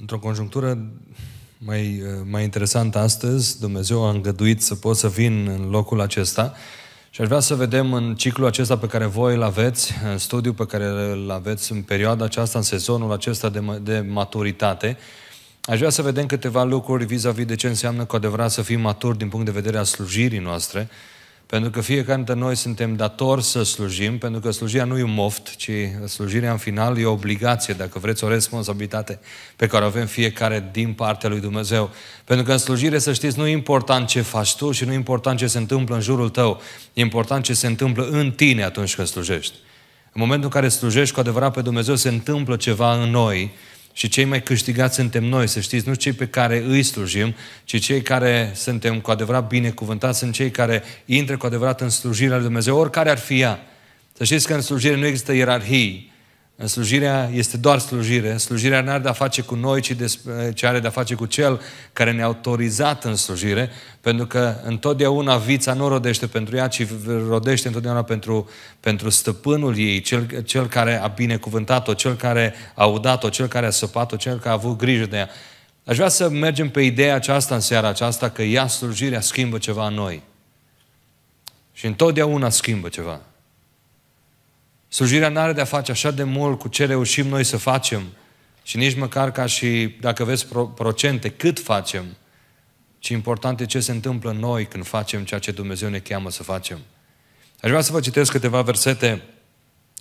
Într-o conjunctură mai, mai interesantă astăzi, Dumnezeu a îngăduit să pot să vin în locul acesta și aș vrea să vedem în ciclul acesta pe care voi îl aveți, în studiu pe care îl aveți în perioada aceasta, în sezonul acesta de, de maturitate, aș vrea să vedem câteva lucruri vis-a-vis de ce înseamnă cu adevărat să fim maturi din punct de vedere a slujirii noastre, pentru că fiecare dintre noi suntem datori să slujim, pentru că slujirea nu e un moft, ci slujirea în final e o obligație, dacă vreți, o responsabilitate pe care o avem fiecare din partea lui Dumnezeu. Pentru că în slujire, să știți, nu e important ce faci tu și nu e important ce se întâmplă în jurul tău, e important ce se întâmplă în tine atunci când slujești. În momentul în care slujești cu adevărat pe Dumnezeu, se întâmplă ceva în noi și cei mai câștigați suntem noi, să știți, nu cei pe care îi slujim, ci cei care suntem cu adevărat binecuvântați, sunt cei care intră cu adevărat în slujirea lui Dumnezeu, oricare ar fi ea. Să știți că în slujire nu există ierarhii, Slujirea este doar slujire. Slujirea nu are de-a face cu noi, ci, de, are de-a face cu Cel care ne-a autorizat în slujire, pentru că întotdeauna vița nu rodește pentru ea, ci rodește întotdeauna pentru, pentru stăpânul ei, cel, cel care a binecuvântat-o, cel care a udat-o, cel care a săpat-o, cel care a avut grijă de ea. Aș vrea să mergem pe ideea aceasta în seara aceasta, că ea, slujirea, schimbă ceva în noi. Și întotdeauna schimbă ceva. Slujirea nu are de-a face așa de mult cu ce reușim noi să facem și nici măcar ca și, dacă vezi, procente, cât facem, ci important e ce se întâmplă noi când facem ceea ce Dumnezeu ne cheamă să facem. Aș vrea să vă citesc câteva versete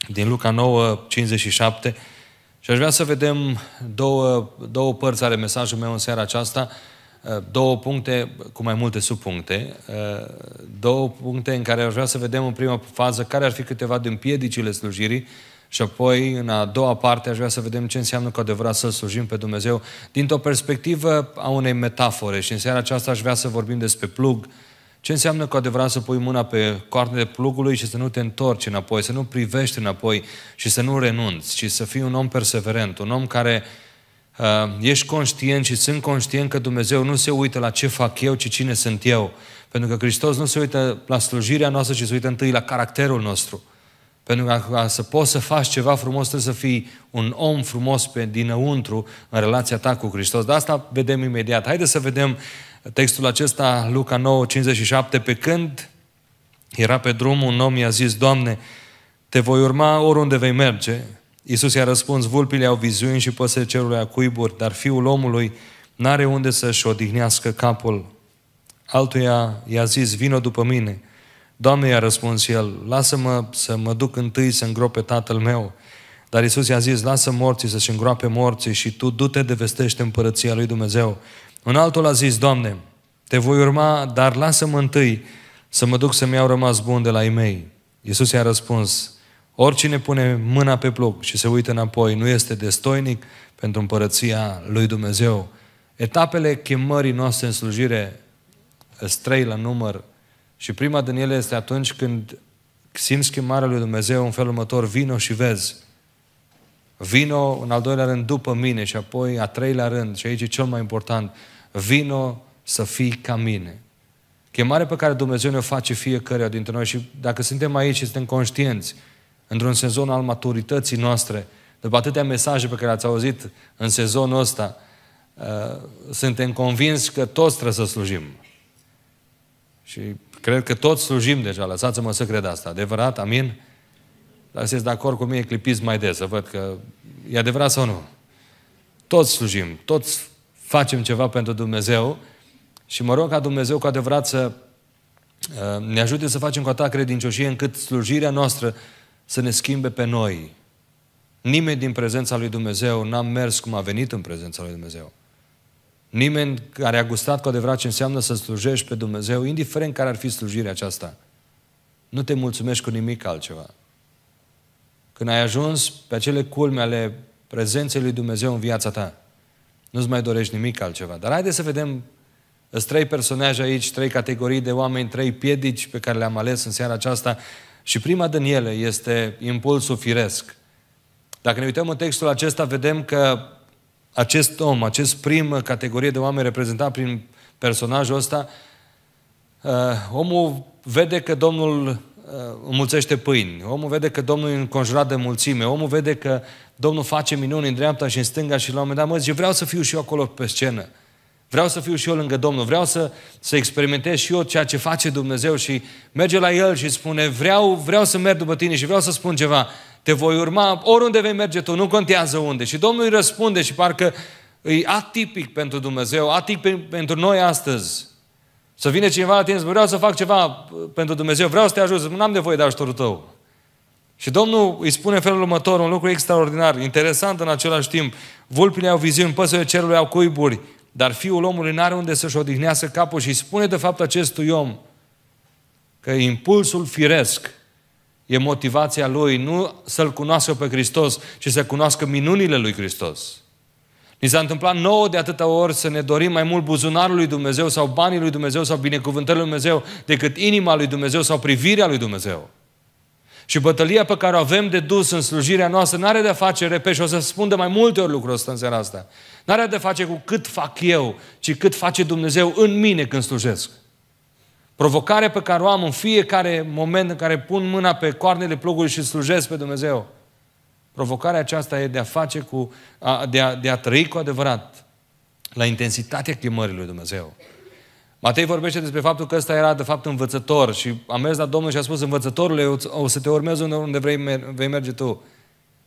din Luca 9, 57 și aș vrea să vedem două, două părți ale mesajului meu în seara aceasta. Eh, două puncte cu mai multe subpuncte, eh, două puncte în care aș vrea să vedem în prima fază care ar fi câteva din piedicile slujirii și apoi, în a doua parte, aș vrea să vedem ce înseamnă cu adevărat să slujim pe Dumnezeu dintr-o perspectivă a unei metafore. Și în seara aceasta aș vrea să vorbim despre plug, ce înseamnă cu adevărat să pui mâna pe coarnele plugului și să nu te întorci înapoi, să nu privești înapoi și să nu renunți, ci să fii un om perseverent, un om care uh, Uh, ești conștient și sunt conștient că Dumnezeu nu se uită la ce fac eu, ci cine sunt eu. Pentru că Hristos nu se uită la slujirea noastră, ci se uită întâi la caracterul nostru. Pentru că ca să poți să faci ceva frumos, trebuie să fii un om frumos pe dinăuntru în relația ta cu Hristos. De asta vedem imediat. Haideți să vedem textul acesta, Luca 9, 57. Pe când era pe drum, un om i-a zis, Doamne, te voi urma oriunde vei merge. Iisus i-a răspuns, vulpile au viziuni și păsările cerului a cuiburi, dar fiul omului n-are unde să-și odihnească capul. Altuia i-a zis, vină după mine. Doamne, i-a răspuns el, lasă-mă să mă duc întâi să îngrope tatăl meu. Dar Iisus i-a zis, lasă morții să-și îngroape morții și tu du-te de vestește împărăția lui Dumnezeu. Un altul a zis, Doamne, te voi urma, dar lasă-mă întâi să mă duc să-mi iau rămas bun de la ei mei. Iisus i-a răspuns, Oricine pune mâna pe plug și se uită înapoi nu este destoinic pentru împărăția lui Dumnezeu. Etapele chemării noastre în slujire sunt trei la număr și prima din ele este atunci când simți chemarea lui Dumnezeu în felul următor, vino și vezi. Vino în al doilea rând după mine și apoi a treilea rând, și aici e cel mai important, vino să fii ca mine. Chemarea pe care Dumnezeu ne-o face fiecare dintre noi și dacă suntem aici, suntem conștienți într-un sezon al maturității noastre, după atâtea mesaje pe care le-ați auzit în sezonul ăsta, uh, suntem convinși că toți trebuie să slujim. Și cred că toți slujim deja, lăsați-mă să cred asta. Adevărat? Amin? Dar sunteți de acord cu mine, clipiți mai des, să văd că e adevărat sau nu. Toți slujim, toți facem ceva pentru Dumnezeu și mă rog ca Dumnezeu cu adevărat să uh, ne ajute să facem cu atâta credincioșie încât slujirea noastră să ne schimbe pe noi. Nimeni din prezența lui Dumnezeu n-a mers cum a venit în prezența lui Dumnezeu. Nimeni care a gustat cu adevărat ce înseamnă să slujești pe Dumnezeu, indiferent care ar fi slujirea aceasta, nu te mulțumești cu nimic altceva. Când ai ajuns pe acele culme ale prezenței lui Dumnezeu în viața ta, nu-ți mai dorești nimic altceva. Dar haideți să vedem sunt trei personaje aici, trei categorii de oameni, trei piedici pe care le-am ales în seara aceasta. Și prima din ele este impulsul firesc. Dacă ne uităm în textul acesta, vedem că acest om, acest prim categorie de oameni reprezentat prin personajul ăsta, uh, omul vede că Domnul uh, înmulțește pâini, omul vede că Domnul e înconjurat de mulțime, omul vede că Domnul face minuni în dreapta și în stânga și la un moment dat mă zice, vreau să fiu și eu acolo pe scenă. Vreau să fiu și eu lângă Domnul, vreau să, să experimentez și eu ceea ce face Dumnezeu și merge la El și spune, vreau, vreau să merg după tine și vreau să spun ceva, te voi urma oriunde vei merge tu, nu contează unde. Și Domnul îi răspunde și parcă e atipic pentru Dumnezeu, atipic pentru noi astăzi. Să vine cineva la tine, vreau să fac ceva pentru Dumnezeu, vreau să te ajut, nu am nevoie de ajutorul tău. Și Domnul îi spune în felul următor, un lucru extraordinar, interesant în același timp. Vulpile au viziuni, păsările cerului au cuiburi, dar fiul omului nu are unde să-și odihnească capul și spune de fapt acestui om că impulsul firesc e motivația lui nu să-L cunoască pe Hristos, ci să cunoască minunile lui Hristos. Ni s-a întâmplat nouă de atâta ori să ne dorim mai mult buzunarul lui Dumnezeu sau banii lui Dumnezeu sau binecuvântările lui Dumnezeu decât inima lui Dumnezeu sau privirea lui Dumnezeu. Și bătălia pe care o avem de dus în slujirea noastră nu are de face, repede, și o să spun de mai multe ori lucrul ăsta în seara asta, nu are de face cu cât fac eu, ci cât face Dumnezeu în mine când slujesc. Provocarea pe care o am în fiecare moment în care pun mâna pe coarnele plugului și slujesc pe Dumnezeu, provocarea aceasta e de a face cu, de a, de a trăi cu adevărat la intensitatea chemării lui Dumnezeu. Matei vorbește despre faptul că ăsta era de fapt învățător și a mers la Domnul și a spus, învățătorule, o să te urmez unde vrei, vei merge tu.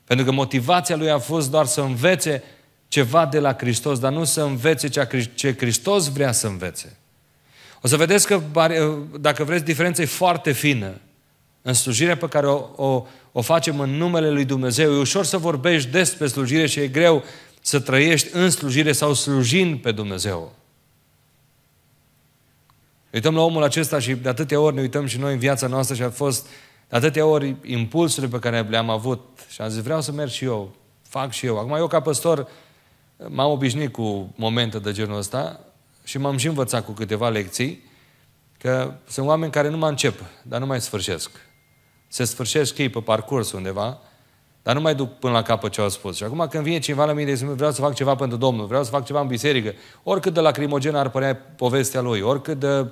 Pentru că motivația lui a fost doar să învețe ceva de la Hristos, dar nu să învețe ce Hristos vrea să învețe. O să vedeți că, dacă vreți, diferența e foarte fină. În slujirea pe care o, o, o facem în numele lui Dumnezeu, e ușor să vorbești despre slujire și e greu să trăiești în slujire sau slujind pe Dumnezeu. Uităm la omul acesta și de atâtea ori ne uităm și noi în viața noastră și a fost de atâtea ori impulsurile pe care le-am avut și am zis vreau să merg și eu, fac și eu. Acum eu ca păstor m-am obișnuit cu momente de genul ăsta și m-am și învățat cu câteva lecții că sunt oameni care nu mă încep, dar nu mai sfârșesc. Se sfârșesc ei pe parcurs undeva dar nu mai duc până la capăt ce au spus. Și acum când vine cineva la mine și vreau să fac ceva pentru Domnul, vreau să fac ceva în biserică, oricât de lacrimogen ar părea povestea lui, oricât de uh,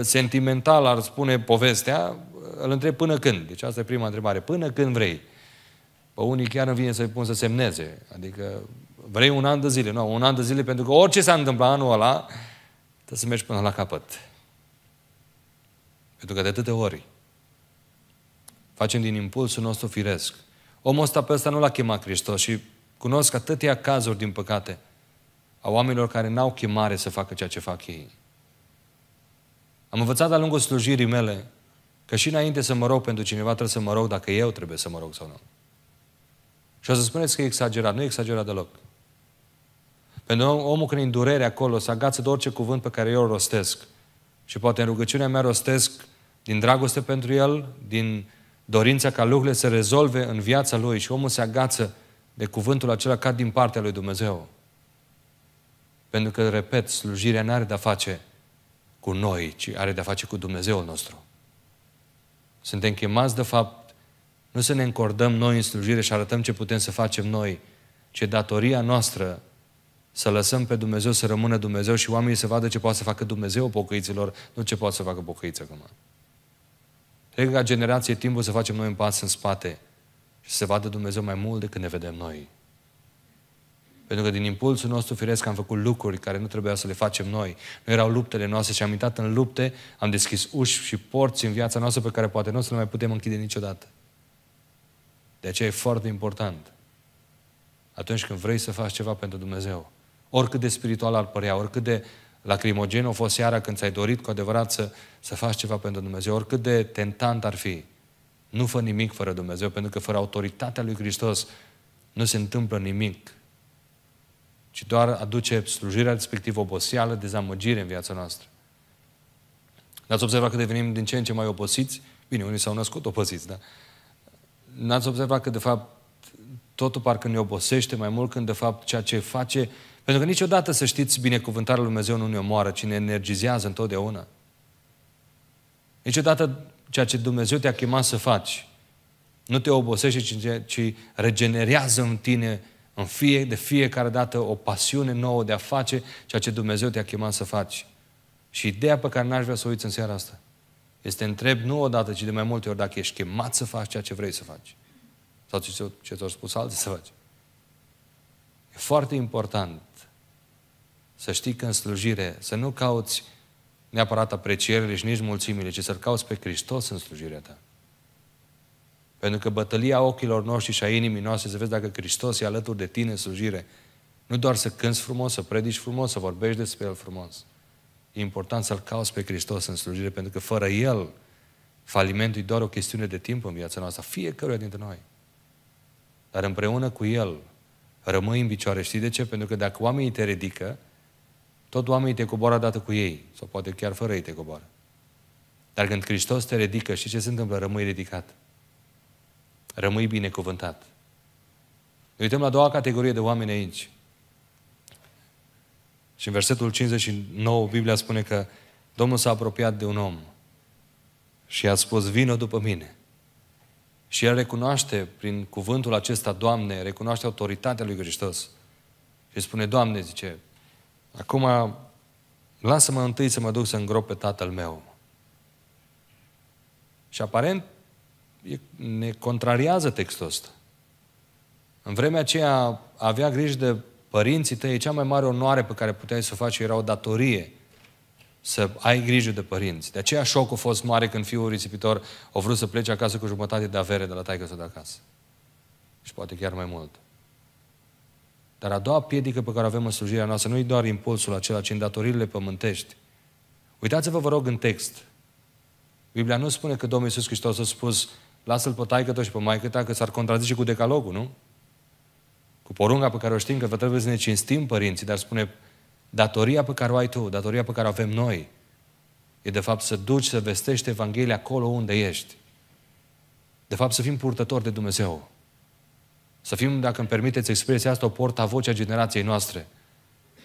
sentimental ar spune povestea, uh, îl întreb până când. Deci asta e prima întrebare. Până când vrei? Pe unii chiar nu vine să-i pun să semneze. Adică vrei un an de zile. Nu, un an de zile pentru că orice s-a întâmplat anul ăla, trebuie să mergi până la capăt. Pentru că de atâtea ori facem din impulsul nostru firesc – Omul ăsta pe ăsta nu l-a chemat Hristos și cunosc atâtea cazuri, din păcate, a oamenilor care n-au chemare să facă ceea ce fac ei. Am învățat de-a lungul slujirii mele că și înainte să mă rog pentru cineva, trebuie să mă rog dacă eu trebuie să mă rog sau nu. Și o să spuneți că e exagerat. Nu e exagerat deloc. Pentru om, omul când e în durere acolo, se agață de orice cuvânt pe care eu îl rostesc. Și poate în rugăciunea mea rostesc din dragoste pentru el, din dorința ca lucrurile se rezolve în viața lui și omul se agață de cuvântul acela ca din partea lui Dumnezeu. Pentru că, repet, slujirea nu are de-a face cu noi, ci are de-a face cu Dumnezeul nostru. Suntem chemați, de fapt, nu să ne încordăm noi în slujire și arătăm ce putem să facem noi, ci datoria noastră să lăsăm pe Dumnezeu să rămână Dumnezeu și oamenii să vadă ce poate să facă Dumnezeu pocăiților, nu ce poate să facă pocăiți acum. Cred că ca generație e timpul să facem noi un pas în spate și să vadă Dumnezeu mai mult decât ne vedem noi. Pentru că din impulsul nostru firesc am făcut lucruri care nu trebuia să le facem noi. Nu erau luptele noastre și am intrat în lupte, am deschis uși și porți în viața noastră pe care poate nu să le mai putem închide niciodată. De aceea e foarte important. Atunci când vrei să faci ceva pentru Dumnezeu, oricât de spiritual ar părea, oricât de lacrimogen o fost seara când ți-ai dorit cu adevărat să, să faci ceva pentru Dumnezeu, oricât de tentant ar fi. Nu fă nimic fără Dumnezeu, pentru că fără autoritatea lui Hristos nu se întâmplă nimic. Ci doar aduce slujirea respectivă oboseală, dezamăgire în viața noastră. N-ați observat că devenim din ce în ce mai obosiți? Bine, unii s-au născut obosiți, da. n-ați observat că, de fapt, totul parcă ne obosește mai mult când, de fapt, ceea ce face pentru că niciodată, să știți, binecuvântarea Lui Dumnezeu nu ne omoară, ci ne energizează întotdeauna. Niciodată ceea ce Dumnezeu te-a chemat să faci nu te obosește, ci, ci regenerează în tine în fie, de fiecare dată o pasiune nouă de a face ceea ce Dumnezeu te-a chemat să faci. Și ideea pe care n-aș vrea să o uiți în seara asta este întreb nu odată, ci de mai multe ori dacă ești chemat să faci ceea ce vrei să faci. Sau ce, ce ți-au spus alții să faci. E foarte important să știi că în slujire, să nu cauți neapărat aprecierile și nici mulțimile, ci să-L cauți pe Hristos în slujirea ta. Pentru că bătălia ochilor noștri și a inimii noastre să vezi dacă Hristos e alături de tine în slujire. Nu doar să cânți frumos, să predici frumos, să vorbești despre El frumos. E important să-L cauți pe Hristos în slujire, pentru că fără El, falimentul e doar o chestiune de timp în viața noastră, fiecăruia dintre noi. Dar împreună cu El, rămâi în picioare. Știi de ce? Pentru că dacă oamenii te ridică, tot oamenii te coboară dată cu ei, sau poate chiar fără ei te coboară. Dar când Hristos te ridică, și ce se întâmplă? Rămâi ridicat. Rămâi binecuvântat. Ne uităm la a doua categorie de oameni aici. Și în versetul 59, Biblia spune că Domnul s-a apropiat de un om și a spus, vină după mine. Și el recunoaște prin cuvântul acesta, Doamne, recunoaște autoritatea lui Hristos. Și spune, Doamne, zice, Acum, lasă-mă întâi să mă duc să îngrop pe tatăl meu. Și aparent ne contrariază textul ăsta. În vremea aceea avea grijă de părinții tăi, cea mai mare onoare pe care puteai să o faci era o datorie să ai grijă de părinți. De aceea șocul a fost mare când fiul risipitor a vrut să plece acasă cu jumătate de avere de la taică de acasă. Și poate chiar mai mult. Dar a doua piedică pe care o avem în slujirea noastră nu e doar impulsul acela, ci îndatoririle pământești. Uitați-vă, vă rog, în text. Biblia nu spune că Domnul Iisus Hristos a spus lasă-l pe taică și pe maică ta, că s-ar contrazice cu decalogul, nu? Cu porunca pe care o știm că vă trebuie să ne cinstim părinții, dar spune datoria pe care o ai tu, datoria pe care o avem noi, e de fapt să duci, să vestești Evanghelia acolo unde ești. De fapt să fim purtători de Dumnezeu. Să fim, dacă îmi permiteți expresia asta, o portavoce a generației noastre,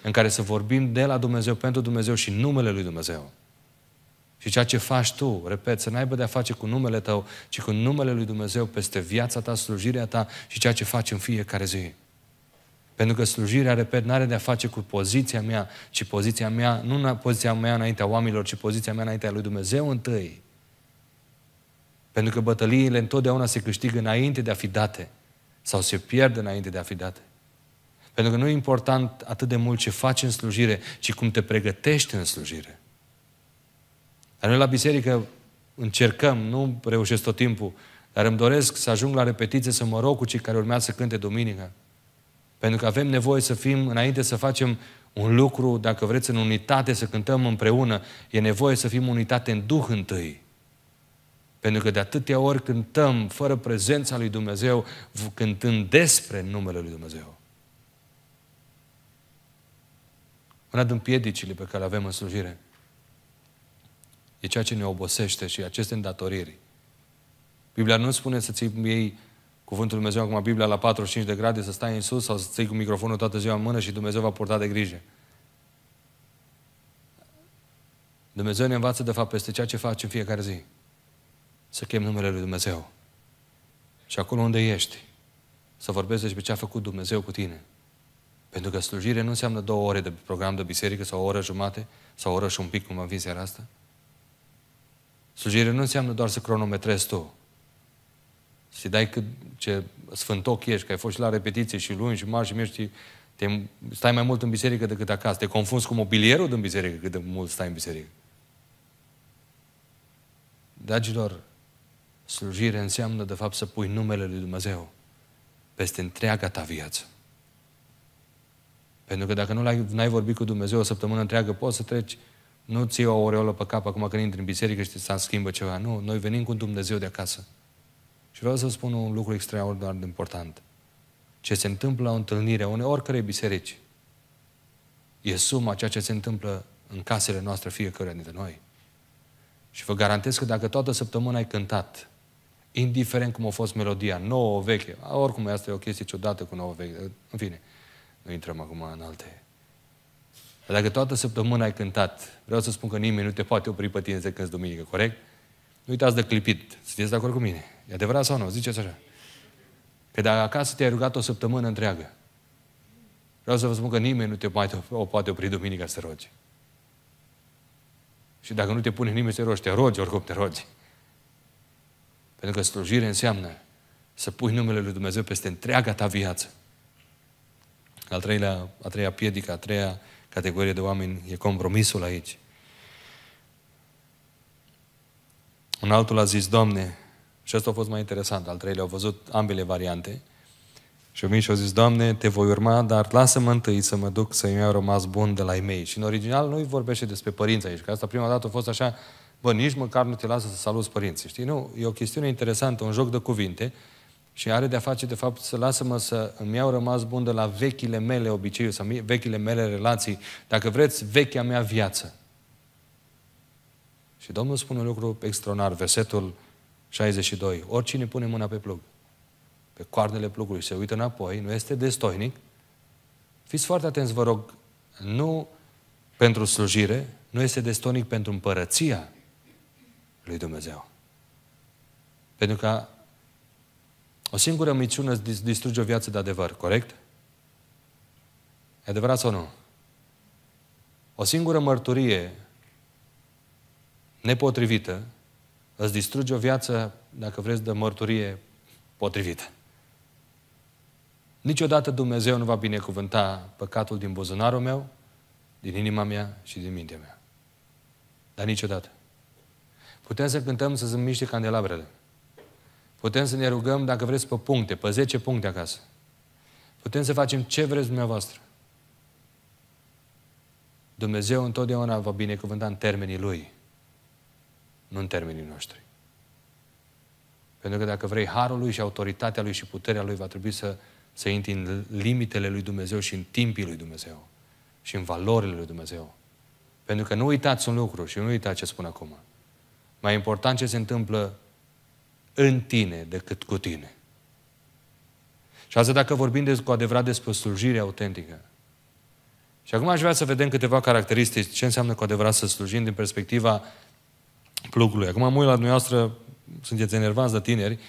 în care să vorbim de la Dumnezeu, pentru Dumnezeu și numele Lui Dumnezeu. Și ceea ce faci tu, repet, să n-aibă de-a face cu numele tău, ci cu numele Lui Dumnezeu peste viața ta, slujirea ta și ceea ce faci în fiecare zi. Pentru că slujirea, repet, n-are de-a face cu poziția mea, ci poziția mea, nu poziția mea înaintea oamenilor, ci poziția mea înaintea lui Dumnezeu întâi. Pentru că bătăliile întotdeauna se câștigă înainte de a fi date sau se pierde înainte de a fi date. Pentru că nu e important atât de mult ce faci în slujire, ci cum te pregătești în slujire. Dar noi la biserică încercăm, nu reușesc tot timpul, dar îmi doresc să ajung la repetiție, să mă rog cu cei care urmează să cânte duminica. Pentru că avem nevoie să fim, înainte să facem un lucru, dacă vreți, în unitate, să cântăm împreună, e nevoie să fim unitate în Duh întâi. Pentru că de atâtea ori cântăm fără prezența lui Dumnezeu, cântând despre numele lui Dumnezeu. Una din piedicile pe care le avem în slujire e ceea ce ne obosește și aceste îndatoriri. Biblia nu spune să ții ei cuvântul Dumnezeu, acum Biblia la 45 de grade, să stai în sus sau să ții cu microfonul toată ziua în mână și Dumnezeu va purta de grijă. Dumnezeu ne învață de fapt peste ceea ce faci în fiecare zi să chem numele Lui Dumnezeu. Și acolo unde ești, să vorbești despre ce a făcut Dumnezeu cu tine. Pentru că slujire nu înseamnă două ore de program de biserică sau o oră jumate sau o oră și un pic, cum am vins seara asta. Slujire nu înseamnă doar să cronometrezi tu. Să dai cât ce sfântoc ești, că ai fost și la repetiție și luni și mari și mierci, te, stai mai mult în biserică decât acasă. Te confunzi cu mobilierul din biserică cât de mult stai în biserică. Dragilor, Slujire înseamnă, de fapt, să pui numele lui Dumnezeu peste întreaga ta viață. Pentru că dacă nu ai ai vorbit cu Dumnezeu o săptămână întreagă, poți să treci, nu ți o oreolă pe cap acum când intri în biserică și să schimbă ceva. Nu, noi venim cu Dumnezeu de acasă. Și vreau să spun un lucru extraordinar de important. Ce se întâmplă la o întâlnire a unei oricărei biserici e suma ceea ce se întâmplă în casele noastre fiecare dintre noi. Și vă garantez că dacă toată săptămâna ai cântat, indiferent cum a fost melodia, nouă, veche, oricum asta e o chestie ciudată cu nouă, veche, în fine, nu intrăm acum în alte. dacă toată săptămâna ai cântat, vreau să spun că nimeni nu te poate opri pe tine să cânti duminică, corect? Nu uitați de clipit, sunteți de acord cu mine? E adevărat sau nu? Ziceți așa. Că dacă acasă te-ai rugat o săptămână întreagă, vreau să vă spun că nimeni nu te poate, o poate opri duminica să rogi. Și dacă nu te pune nimeni să rogi, te rogi oricum te rogi. Pentru că slujire înseamnă să pui numele Lui Dumnezeu peste întreaga ta viață. Al treilea, a treia piedică, a treia categorie de oameni e compromisul aici. Un altul a zis, Doamne, și asta a fost mai interesant, al treilea, au văzut ambele variante, și eu și au zis, Doamne, te voi urma, dar lasă-mă întâi să mă duc să-mi iau rămas bun de la ei mei. Și în original nu vorbește despre părinți aici, că asta prima dată a fost așa bă, nici măcar nu te lasă să saluți părinții, știi? Nu, e o chestiune interesantă, un joc de cuvinte și are de-a face, de fapt, să lasă-mă să îmi iau rămas bun de la vechile mele obiceiuri sau vechile mele relații, dacă vreți, vechea mea viață. Și Domnul spune un lucru extraordinar, versetul 62. Oricine pune mâna pe plug, pe coarnele plugului și se uită înapoi, nu este destoinic. Fiți foarte atenți, vă rog, nu pentru slujire, nu este destoinic pentru împărăția lui Dumnezeu. Pentru că o singură minciună distruge o viață de adevăr, corect? E adevărat sau nu? O singură mărturie nepotrivită îți distruge o viață, dacă vreți, de mărturie potrivită. Niciodată Dumnezeu nu va binecuvânta păcatul din buzunarul meu, din inima mea și din mintea mea. Dar niciodată. Putem să cântăm să se miște candelabrele. Putem să ne rugăm, dacă vreți, pe puncte, pe 10 puncte acasă. Putem să facem ce vreți dumneavoastră. Dumnezeu întotdeauna va binecuvânta în termenii Lui, nu în termenii noștri. Pentru că dacă vrei harul Lui și autoritatea Lui și puterea Lui, va trebui să, să intri în limitele Lui Dumnezeu și în timpii Lui Dumnezeu și în valorile Lui Dumnezeu. Pentru că nu uitați un lucru și nu uitați ce spun acum. Mai important ce se întâmplă în tine decât cu tine. Și asta dacă vorbim de, cu adevărat despre slujire autentică. Și acum aș vrea să vedem câteva caracteristici, ce înseamnă cu adevărat să slujim din perspectiva plugului. Acum mă uit la dumneavoastră, sunteți enervați de tineri,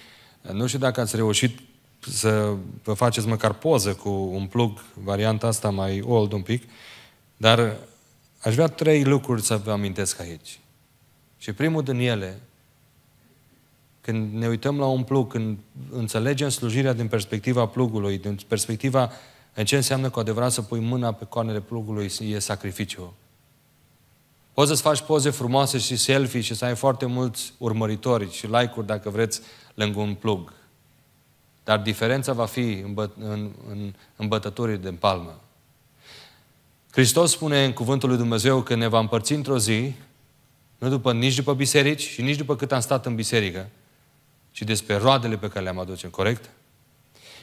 nu știu dacă ați reușit să vă faceți măcar poză cu un plug, varianta asta mai old un pic, dar aș vrea trei lucruri să vă amintesc aici. Și primul din ele, când ne uităm la un plug, când înțelegem slujirea din perspectiva plugului, din perspectiva în ce înseamnă cu adevărat să pui mâna pe coanele plugului, e sacrificiu. Poți să-ți faci poze frumoase și selfie și să ai foarte mulți urmăritori și like-uri, dacă vreți, lângă un plug. Dar diferența va fi în, bă, în, în, în bătăturii din palmă. Hristos spune în cuvântul lui Dumnezeu că ne va împărți într-o zi nu după, nici după biserici și nici după cât am stat în biserică, ci despre roadele pe care le-am aducem corect?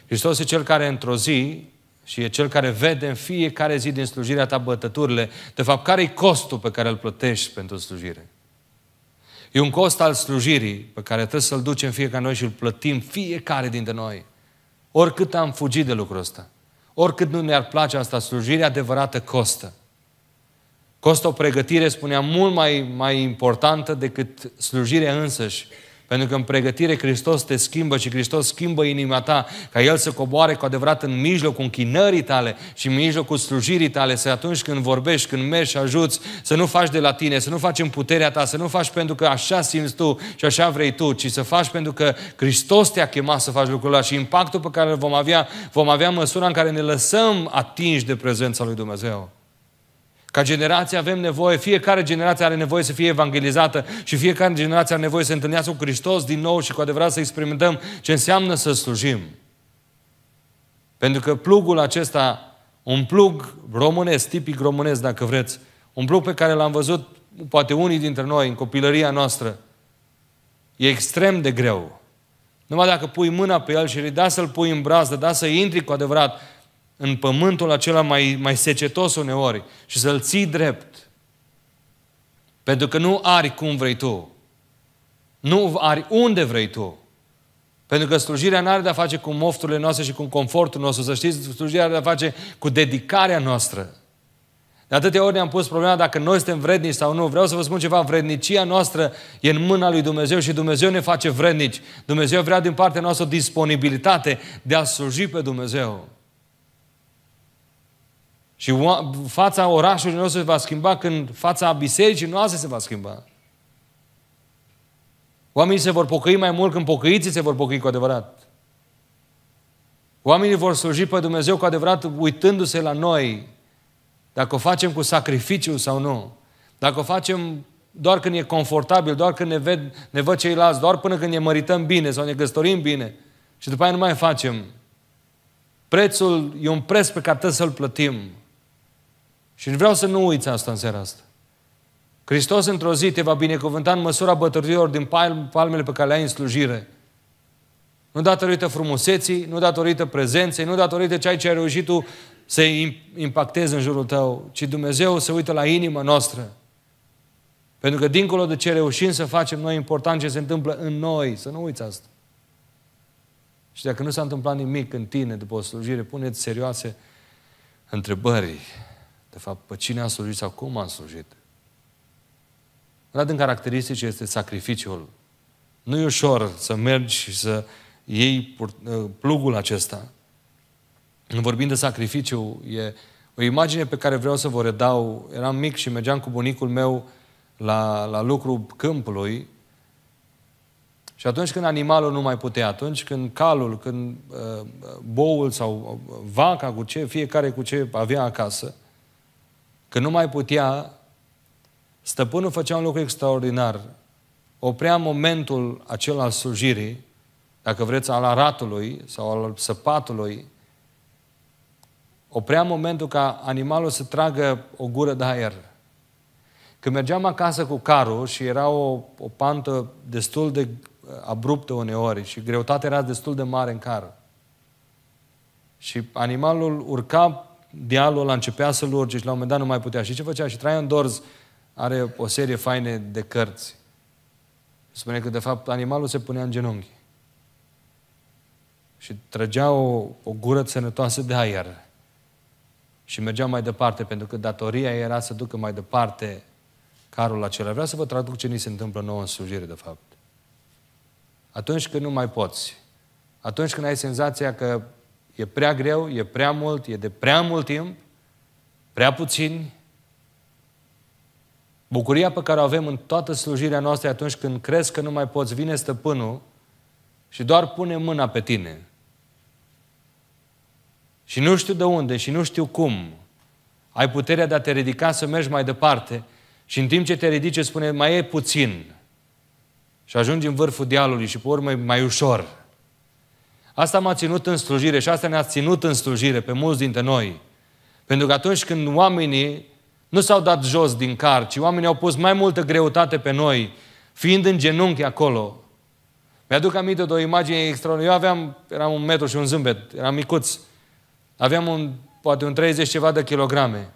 Hristos e Cel care într-o zi și e Cel care vede în fiecare zi din slujirea ta bătăturile, de fapt, care-i costul pe care îl plătești pentru slujire? E un cost al slujirii pe care trebuie să-l ducem fiecare noi și îl plătim fiecare dintre noi. Oricât am fugit de lucrul ăsta, oricât nu ne-ar place asta, slujirea adevărată costă. Costă o pregătire, spuneam, mult mai, mai importantă decât slujirea însăși. Pentru că în pregătire Hristos te schimbă și Hristos schimbă inima ta, ca El să coboare cu adevărat în mijlocul închinării tale și în mijlocul slujirii tale, să atunci când vorbești, când mergi și ajuți, să nu faci de la tine, să nu faci în puterea ta, să nu faci pentru că așa simți tu și așa vrei tu, ci să faci pentru că Hristos te-a chemat să faci lucrul și impactul pe care îl vom avea, vom avea măsura în care ne lăsăm atinși de prezența lui Dumnezeu. Ca generație avem nevoie, fiecare generație are nevoie să fie evangelizată și fiecare generație are nevoie să întâlnească cu Hristos din nou și cu adevărat să experimentăm ce înseamnă să slujim. Pentru că plugul acesta, un plug românesc, tipic românesc dacă vreți, un plug pe care l-am văzut poate unii dintre noi în copilăria noastră, e extrem de greu. Numai dacă pui mâna pe el și da să-l pui în brazdă, da să intri cu adevărat în pământul acela mai, mai secetos uneori și să-l ții drept. Pentru că nu ari cum vrei tu. Nu ari unde vrei tu. Pentru că slujirea nu are de-a face cu mofturile noastre și cu confortul nostru. Să știți, slujirea are de-a face cu dedicarea noastră. De atâtea ori ne-am pus problema dacă noi suntem vrednici sau nu. Vreau să vă spun ceva, vrednicia noastră e în mâna lui Dumnezeu și Dumnezeu ne face vrednici. Dumnezeu vrea din partea noastră o disponibilitate de a sluji pe Dumnezeu. Și fața orașului nostru se va schimba când fața bisericii noastre se va schimba. Oamenii se vor pocăi mai mult când pocăiții se vor pocăi cu adevărat. Oamenii vor sluji pe Dumnezeu cu adevărat uitându-se la noi, dacă o facem cu sacrificiu sau nu. Dacă o facem doar când e confortabil, doar când ne, ved, ne văd ceilalți, doar până când ne mărităm bine sau ne găsătorim bine și după aia nu mai facem. Prețul e un preț pe care trebuie să-l plătim. Și vreau să nu uiți asta în seara asta. Hristos într-o zi te va binecuvânta în măsura bătărilor din palmele pe care le ai în slujire. Nu datorită frumuseții, nu datorită prezenței, nu datorită ceea ce ai reușit tu să impactezi în jurul tău, ci Dumnezeu se uită la inima noastră. Pentru că dincolo de ce reușim să facem noi, important ce se întâmplă în noi. Să nu uiți asta. Și dacă nu s-a întâmplat nimic în tine după o slujire, puneți serioase întrebări de fapt, pe cine am slujit sau cum am slujit. Una din caracteristici este sacrificiul. Nu e ușor să mergi și să iei ă, plugul acesta. Vorbind de sacrificiu, e o imagine pe care vreau să vă redau. Eram mic și mergeam cu bunicul meu la, la lucru câmpului și atunci când animalul nu mai putea, atunci când calul, când uh, boul sau vaca cu ce, fiecare cu ce avea acasă, că nu mai putea, stăpânul făcea un lucru extraordinar. Oprea momentul acela al slujirii, dacă vreți, al aratului sau al săpatului, oprea momentul ca animalul să tragă o gură de aer. Când mergeam acasă cu carul și era o, o pantă destul de uh, abruptă uneori și greutatea era destul de mare în car. Și animalul urca dialul ăla începea să lurge și la un moment dat nu mai putea. Și ce făcea? Și Traian Dorz are o serie faine de cărți. Spune că, de fapt, animalul se punea în genunchi și trăgea o, o gură sănătoasă de aer și mergea mai departe, pentru că datoria era să ducă mai departe carul acela. Vreau să vă traduc ce ni se întâmplă nouă în slujire, de fapt. Atunci când nu mai poți, atunci când ai senzația că e prea greu, e prea mult, e de prea mult timp, prea puțin. Bucuria pe care o avem în toată slujirea noastră atunci când crezi că nu mai poți, vine stăpânul și doar pune mâna pe tine. Și nu știu de unde și nu știu cum ai puterea de a te ridica să mergi mai departe și în timp ce te ridici spune mai e puțin și ajungi în vârful dealului și pe urmă e mai ușor. Asta m-a ținut în slujire și asta ne-a ținut în slujire pe mulți dintre noi. Pentru că atunci când oamenii nu s-au dat jos din car, ci oamenii au pus mai multă greutate pe noi, fiind în genunchi acolo. Mi-aduc aminte de o imagine extraordinară. Eu aveam, eram un metru și un zâmbet, eram micuț. Aveam un, poate un 30 ceva de kilograme.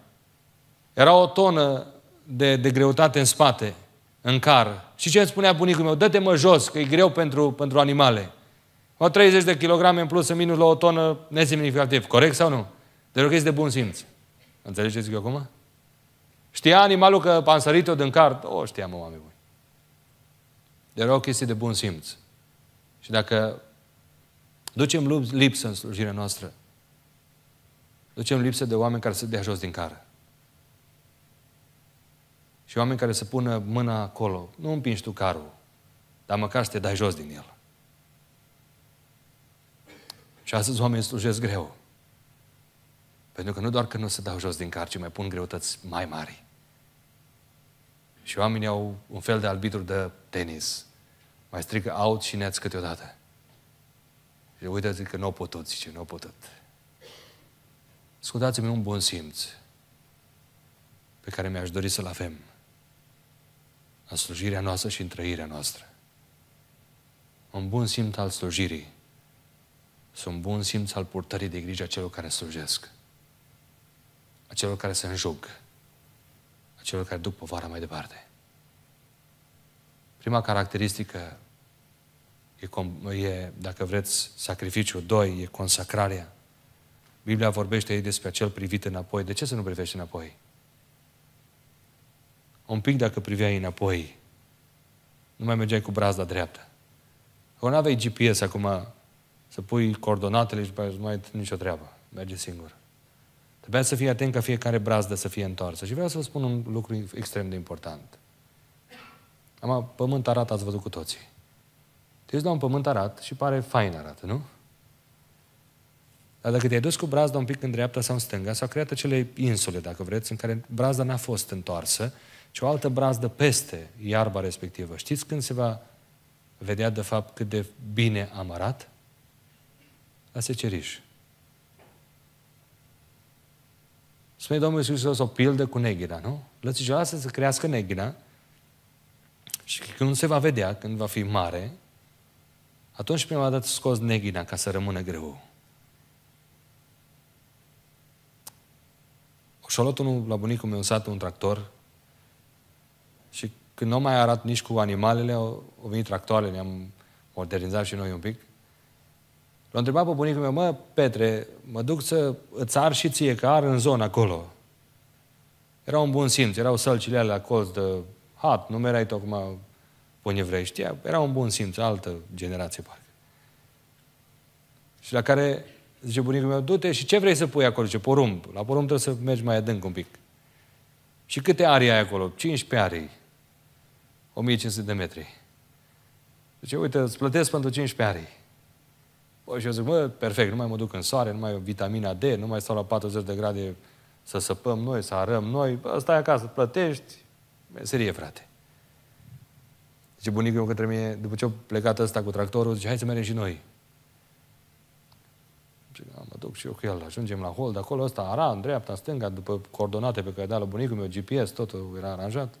Era o tonă de, de greutate în spate, în car. Și ce îmi spunea bunicul meu? Dă-te mă jos, că e greu pentru, pentru animale. O 30 de kilograme în plus, în minus, la o tonă, nesemnificativ. Corect sau nu? Deci o de bun simț. Înțelegeți eu acum? Știa animalul că am sărit-o din cart? O, știam, mă, oameni buni. De o chestie de bun simț. Și dacă ducem lipsă în slujirea noastră, ducem lipsă de oameni care să dea jos din cară. Și oameni care să pună mâna acolo. Nu împingi tu carul, dar măcar să te dai jos din el. Și astăzi oamenii slujesc greu. Pentru că nu doar că nu se dau jos din car, ci mai pun greutăți mai mari. Și oamenii au un fel de arbitru de tenis. Mai strică out și neați câteodată. Și uite că nu au putut, zice, nu au putut. scutați mi un bun simț pe care mi-aș dori să-l avem în slujirea noastră și în trăirea noastră. Un bun simț al slujirii sunt bun simț al purtării de grijă a celor care slujesc, a celor care se înjug, a celor care duc povara mai departe. Prima caracteristică e, e, dacă vreți, sacrificiul. Doi, e consacrarea. Biblia vorbește ei despre acel privit înapoi. De ce să nu privești înapoi? Un pic dacă priveai înapoi, nu mai mergeai cu brazda dreaptă. Că nu aveai GPS acum să pui coordonatele și după aceea mai nicio treabă. Merge singur. Trebuia să fii atent ca fiecare brazdă să fie întoarsă. Și vreau să vă spun un lucru extrem de important. Am pământ arat ați văzut cu toții. Te uiți la un pământ arat și pare fain arată, nu? Dar dacă te-ai dus cu brazda un pic în dreapta sau în stânga, s-au creat acele insule, dacă vreți, în care brazda n-a fost întoarsă, ci o altă brazdă peste iarba respectivă. Știți când se va vedea, de fapt, cât de bine am arat? a se ceriș. Spune Domnul Iisus Hristos o pildă cu neghina, nu? Lăsați lasă să crească neghina și când se va vedea, când va fi mare, atunci prima dată scos neghina ca să rămână greu. Și-a luat unul la bunicul meu în sat un tractor și când nu mai arat nici cu animalele, au venit tractoarele, ne-am modernizat și noi un pic L-a întrebat pe bunicul meu, mă, Petre, mă duc să îți ar și ție, că ar în zonă acolo. Era un bun simț, erau sălcile alea colț de hat, nu merai tocmai pun evrei. Știa, era un bun simț, altă generație parcă. Și la care zice bunicul meu, du-te și ce vrei să pui acolo? Ce porumb. La porumb trebuie să mergi mai adânc un pic. Și câte arii ai acolo? 15 arii. 1500 de metri. Zice, uite, îți plătesc pentru 15 arii. Și eu zic, mă, perfect, nu mai mă duc în soare, nu mai am vitamina D, nu mai stau la 40 de grade să săpăm noi, să arăm noi. Bă, stai acasă, plătești, meserie, frate. Zice bunicul meu către mine, după ce a plecat ăsta cu tractorul, zice, hai să mergem și noi. Zice, da, mă duc și eu cu el, ajungem la de acolo ăsta ara, în dreapta, în stânga, după coordonate pe care da la bunicul meu, GPS, totul era aranjat.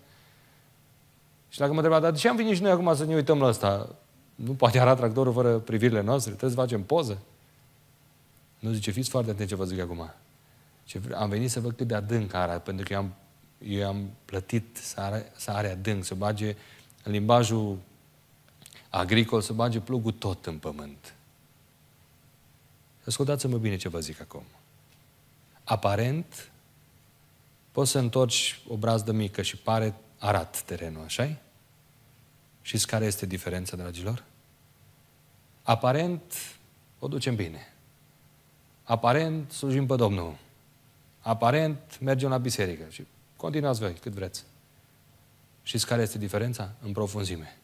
Și dacă mă întreba, dar de ce am venit și noi acum să ne uităm la asta? Nu poate arăta tractorul fără privirile noastre, trebuie să facem poză. Nu zice, fiți foarte atenți ce vă zic acum. Ce, am venit să văd cât de adânc are, pentru că eu am, eu am plătit să are, să are adânc, să bage în limbajul agricol, să bage plugul tot în pământ. Ascultați-mă bine ce vă zic acum. Aparent, poți să întorci o brazdă mică și pare arat terenul, așa -i? Știți care este diferența, dragilor? Aparent o ducem bine. Aparent slujim pe Domnul. Aparent mergem la biserică și continuați voi cât vreți. Știți care este diferența? În profunzime.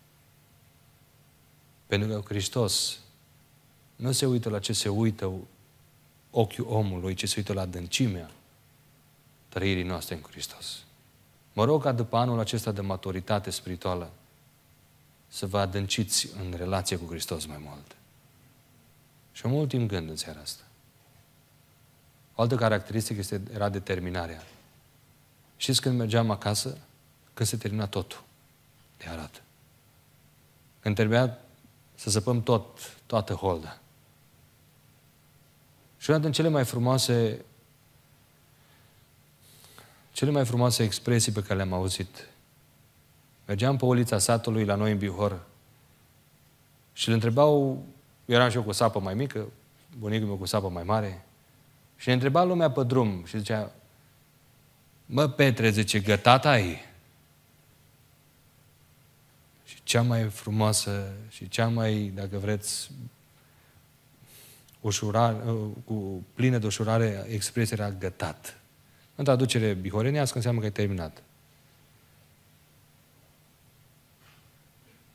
Pentru că Hristos nu se uită la ce se uită ochiul omului, ci se uită la adâncimea trăirii noastre în Hristos. Mă rog ca după anul acesta de maturitate spirituală să vă adânciți în relație cu Hristos mai mult. Și un ultim gând în seara asta. O altă caracteristică este, era determinarea. Știți când mergeam acasă? Când se termina totul de arată. Când trebuia să săpăm tot, toată holda. Și una din cele mai frumoase cele mai frumoase expresii pe care le-am auzit Mergeam pe ulița satului la noi în Bihor și le întrebau, eram și eu cu sapă mai mică, bunicul meu cu sapă mai mare, și ne întreba lumea pe drum și zicea, mă, Petre, zice, gătat ai? Și cea mai frumoasă și cea mai, dacă vreți, ușurare, cu plină de ușurare expresia era gătat. În traducere bihorenească înseamnă că ai terminat.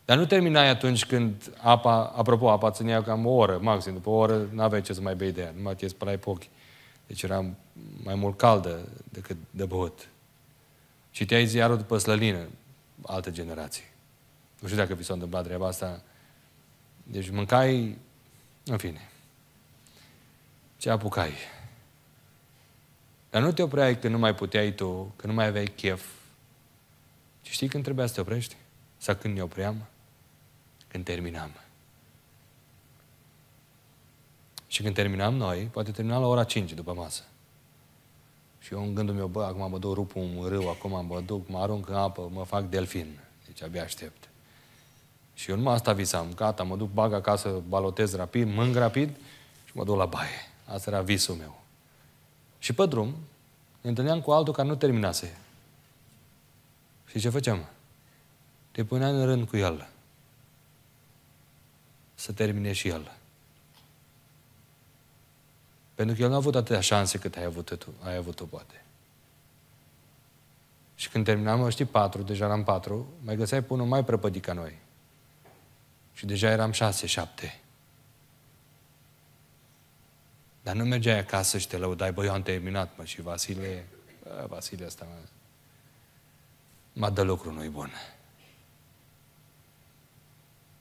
Dar nu terminai atunci când apa, apropo, apa ținea cam o oră, maxim, după o oră n-aveai ce să mai bei de ea, numai te spălai pe ochi. Deci era mai mult caldă decât de băut. Citeai ziarul după slălină, altă generație. Nu știu dacă vi s-a întâmplat treaba asta. Deci mâncai, în fine, ce apucai. Dar nu te opreai când nu mai puteai tu, când nu mai aveai chef. Și știi când trebuia să te oprești? Sau când ne opream? când terminam. Și când terminam noi, poate termina la ora 5 după masă. Și eu în gândul meu, bă, acum mă duc, rup un râu, acum mă duc, mă arunc în apă, mă fac delfin. Deci abia aștept. Și eu numai asta visam. Gata, mă duc, bag acasă, balotez rapid, mâng rapid și mă duc la baie. Asta era visul meu. Și pe drum ne întâlneam cu altul care nu terminase. Și ce făceam? Te puneam în rând cu el să termine și el. Pentru că el nu a avut atâtea șanse cât ai avut tu, ai avut tu poate. Și când terminam, știi, patru, deja eram patru, mai găseai pe unul mai prăpădit ca noi. Și deja eram șase, șapte. Dar nu mergeai acasă și te lăudai, băi, eu am terminat, mă, și Vasile, bă, Vasile asta mă, mă dă lucru, nu-i bun.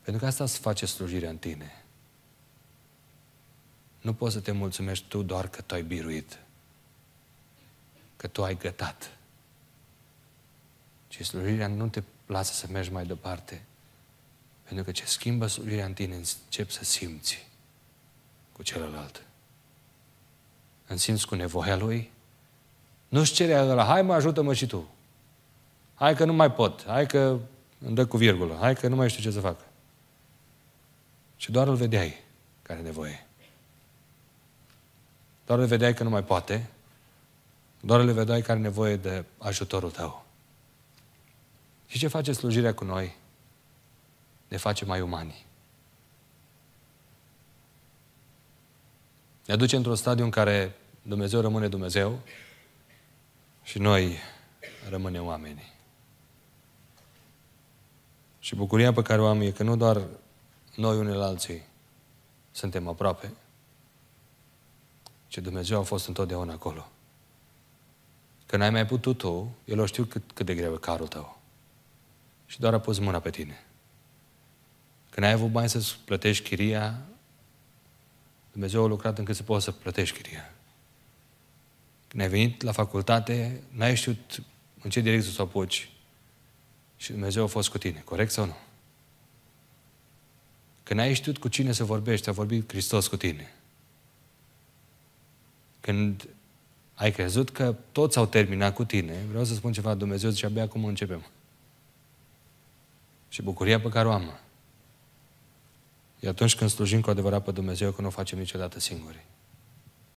Pentru că asta îți face slujirea în tine. Nu poți să te mulțumești tu doar că tu ai biruit, că tu ai gătat. Ci slujirea nu te lasă să mergi mai departe. Pentru că ce schimbă slujirea în tine, începi să simți cu celălalt. În simți cu nevoia lui? Nu-și cere ăla, hai mă ajută-mă și tu. Hai că nu mai pot, hai că îmi dă cu virgulă, hai că nu mai știu ce să fac și doar îl vedeai că are nevoie. Doar îl vedeai că nu mai poate, doar îl vedeai că are nevoie de ajutorul tău. Și ce face slujirea cu noi? Ne face mai umani. Ne aduce într-un stadiu în care Dumnezeu rămâne Dumnezeu și noi rămânem oameni. Și bucuria pe care o am e că nu doar noi unii la alții suntem aproape, ce Dumnezeu a fost întotdeauna acolo. Că n-ai mai putut tu, El o știu cât, cât de greu e carul tău. Și doar a pus mâna pe tine. Că n-ai avut bani să-ți plătești chiria, Dumnezeu a lucrat încât să poți să plătești chiria. Când ai venit la facultate, n-ai știut în ce direcție să o apuci și Dumnezeu a fost cu tine, corect sau nu? Când ai știut cu cine să vorbești, a vorbit Hristos cu tine. Când ai crezut că toți au terminat cu tine, vreau să spun ceva, Dumnezeu zice, abia acum începem. Și bucuria pe care o am. E atunci când slujim cu adevărat pe Dumnezeu, că nu o facem niciodată singuri.